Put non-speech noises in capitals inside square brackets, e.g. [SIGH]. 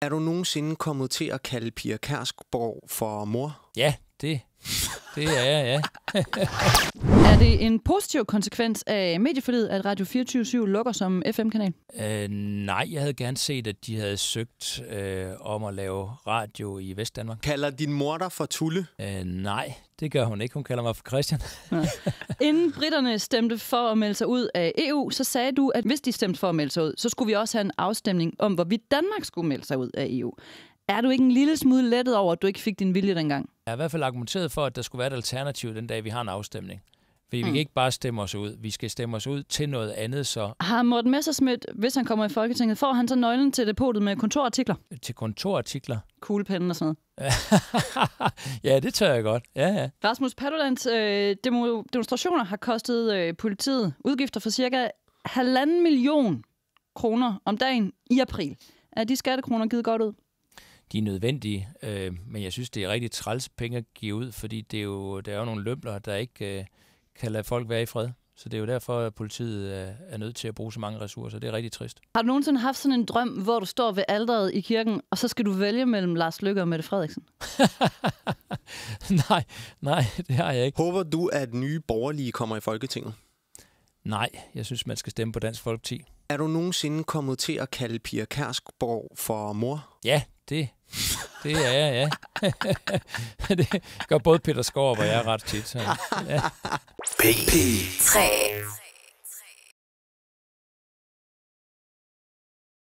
Er du nogensinde kommet til at kalde Pia Kærsborg for mor? Ja, det det er ja. [LAUGHS] er det en positiv konsekvens af medieforlidet, at Radio 24 lukker som FM-kanal? Øh, nej, jeg havde gerne set, at de havde søgt øh, om at lave radio i Vestdanmark. Kalder din mor dig for Tulle? Øh, nej, det gør hun ikke. Hun kalder mig for Christian. Inden britterne stemte for at melde sig ud af EU, så sagde du, at hvis de stemte for at melde sig ud, så skulle vi også have en afstemning om, hvorvidt Danmark skulle melde sig ud af EU. Er du ikke en lille smule lettet over, at du ikke fik din vilje dengang? Jeg har i hvert fald argumenteret for, at der skulle være et alternativ den dag, vi har en afstemning. Fordi mm. vi kan ikke bare stemme os ud. Vi skal stemme os ud til noget andet, så... Har Morten Messersmith, hvis han kommer i Folketinget, får han så nøglen til depotet med kontorartikler? Til kontorartikler? Kuglepennen og sådan noget. [LAUGHS] ja, det tør jeg godt. Ja, ja. Rasmus Paludans øh, demo- demonstrationer har kostet øh, politiet udgifter for cirka halvanden million kroner om dagen i april. Er de skattekroner givet godt ud? de er nødvendige, øh, men jeg synes, det er rigtig træls penge at give ud, fordi det er jo, der er jo nogle løbler, der ikke øh, kan lade folk være i fred. Så det er jo derfor, at politiet øh, er nødt til at bruge så mange ressourcer. Det er rigtig trist. Har du nogensinde haft sådan en drøm, hvor du står ved alderet i kirken, og så skal du vælge mellem Lars Lykke og Mette Frederiksen? [LAUGHS] nej, nej, det har jeg ikke. Håber du, at nye borgerlige kommer i Folketinget? Nej, jeg synes, man skal stemme på Dansk Folkeparti. Er du nogensinde kommet til at kalde Pia Kærsborg for mor? Ja, det, det er jeg, ja. [LAUGHS] det gør både Peter Skov og jeg ret tit. Så, [LAUGHS] ja. P3